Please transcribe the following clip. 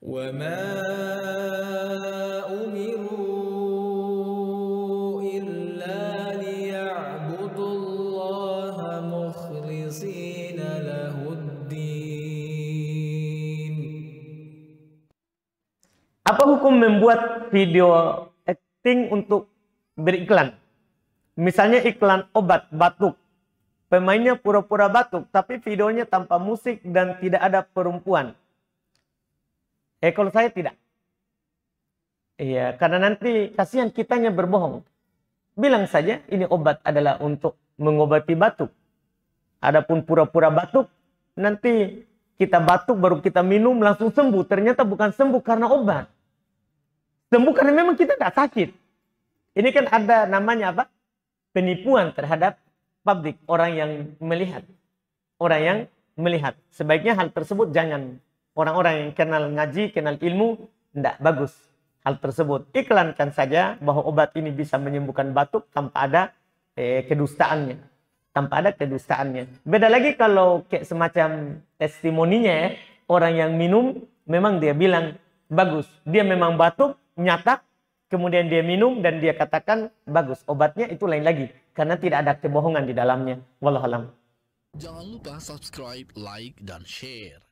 Apa hukum membuat video acting untuk beriklan? Misalnya iklan obat batuk. Pemainnya pura-pura batuk, tapi videonya tanpa musik dan tidak ada perempuan Eh kalau saya tidak. Iya, karena nanti kasihan kitanya berbohong. Bilang saja ini obat adalah untuk mengobati batuk. Adapun pura-pura batuk, nanti kita batuk baru kita minum langsung sembuh. Ternyata bukan sembuh karena obat. Sembuh karena memang kita tidak sakit. Ini kan ada namanya apa? Penipuan terhadap publik, orang yang melihat. Orang yang melihat. Sebaiknya hal tersebut jangan orang-orang yang kenal ngaji, kenal ilmu, tidak bagus hal tersebut. Iklankan saja bahwa obat ini bisa menyembuhkan batuk tanpa ada eh, kedustaannya. Tanpa ada kedustaannya. Beda lagi kalau kayak semacam testimoninya ya, orang yang minum memang dia bilang bagus. Dia memang batuk, nyatak, kemudian dia minum dan dia katakan bagus. Obatnya itu lain lagi karena tidak ada kebohongan di dalamnya. Wallahualam. Jangan lupa subscribe, like, dan share.